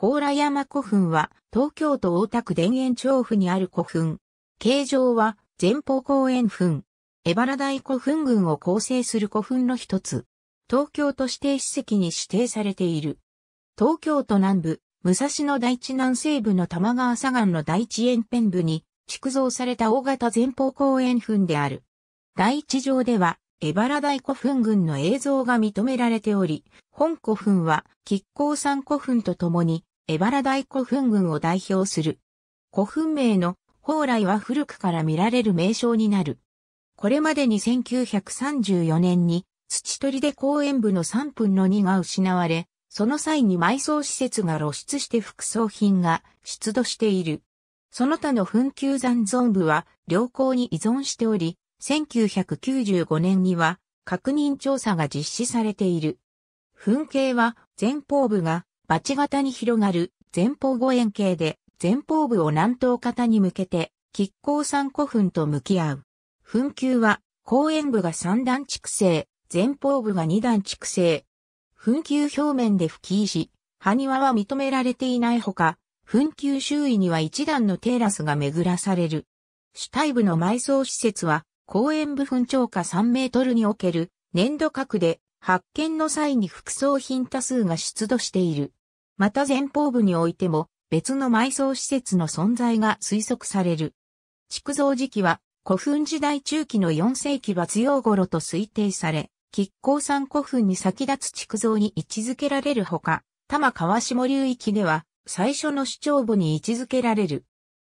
宝羅山古墳は、東京都大田区田園調布にある古墳。形状は、前方後円墳。荏原大古墳群を構成する古墳の一つ。東京都指定史跡に指定されている。東京都南部、武蔵野大地南西部の玉川左岸の大地沿辺部に、築造された大型前方後円墳である。第一条では、江原大古墳群の映像が認められており、本古墳は、亀甲山古墳とともに、江原大古墳群を代表する。古墳名の蓬莱は古くから見られる名称になる。これまでに1934年に土取で公園部の3分の2が失われ、その際に埋葬施設が露出して副葬品が出土している。その他の墳丘残存部は良好に依存しており、1995年には確認調査が実施されている。墳形は前方部がバチ型に広がる前方後円形で前方部を南東型に向けて、亀甲山古墳と向き合う。墳丘は、後円部が三段築成、前方部が二段築成。墳丘表面で吹き石、埴輪は認められていないほか、墳丘周囲には一段のテラスが巡らされる。主体部の埋葬施設は、公園部分長下3メートルにおける粘土核で発見の際に副葬品多数が出土している。また前方部においても別の埋葬施設の存在が推測される。築造時期は古墳時代中期の4世紀末用頃と推定され、吉光山古墳に先立つ築造に位置づけられるほか、多摩川下流域では最初の主張部に位置づけられる。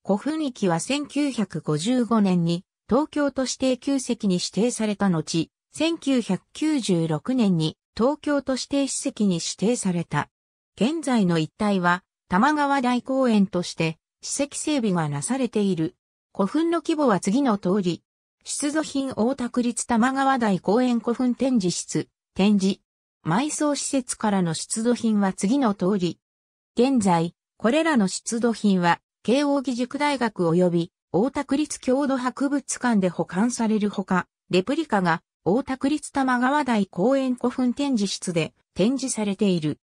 古墳域は1955年に東京都指定旧跡に指定された後、1996年に東京都指定史跡に指定された。現在の一帯は、玉川大公園として、史跡整備がなされている。古墳の規模は次の通り、出土品大田区立玉川大公園古墳展示室、展示、埋葬施設からの出土品は次の通り。現在、これらの出土品は、慶応義塾大学及び、大田区立郷土博物館で保管されるほか、レプリカが、大田区立玉川大公園古墳展示室で展示されている。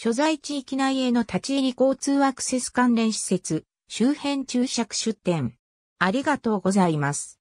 所在地域内への立ち入り交通アクセス関連施設、周辺注釈出店。ありがとうございます。